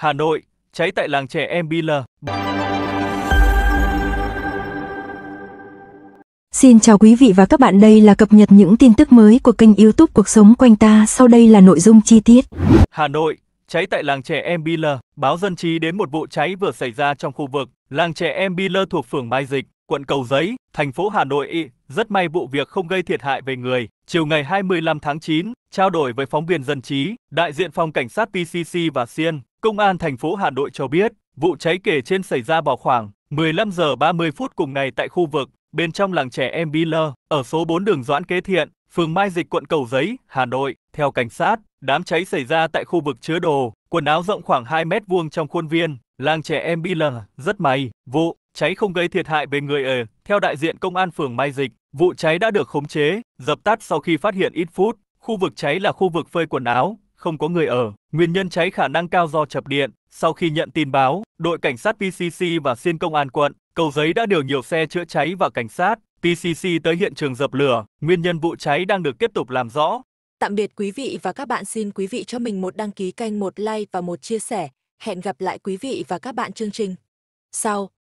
Hà Nội, cháy tại làng trẻ em Biller. Xin chào quý vị và các bạn, đây là cập nhật những tin tức mới của kênh YouTube Cuộc sống quanh ta, sau đây là nội dung chi tiết. Hà Nội, cháy tại làng trẻ em Biller, báo dân trí đến một vụ cháy vừa xảy ra trong khu vực làng trẻ em Biller thuộc phường Mai Dịch, quận Cầu Giấy, thành phố Hà Nội. Rất may vụ việc không gây thiệt hại về người. Chiều ngày 25 tháng 9, trao đổi với phóng viên dân trí, đại diện phòng cảnh sát PCC và Siên, Công an thành phố Hà Nội cho biết, vụ cháy kể trên xảy ra vào khoảng 15 giờ 30 phút cùng ngày tại khu vực bên trong làng trẻ em Biller, ở số 4 đường Doãn Kế Thiện, phường Mai Dịch quận Cầu Giấy, Hà Nội. Theo cảnh sát, đám cháy xảy ra tại khu vực chứa đồ, quần áo rộng khoảng 2 mét vuông trong khuôn viên, làng trẻ em Biller. Rất may, vụ cháy không gây thiệt hại về người ở. Theo đại diện công an phường Mai Dịch, vụ cháy đã được khống chế, dập tắt sau khi phát hiện ít phút. Khu vực cháy là khu vực phơi quần áo, không có người ở. Nguyên nhân cháy khả năng cao do chập điện. Sau khi nhận tin báo, đội cảnh sát PCC và xiên công an quận, cầu giấy đã điều nhiều xe chữa cháy và cảnh sát. PCC tới hiện trường dập lửa, nguyên nhân vụ cháy đang được tiếp tục làm rõ. Tạm biệt quý vị và các bạn xin quý vị cho mình một đăng ký kênh, một like và một chia sẻ. Hẹn gặp lại quý vị và các bạn chương trình sau.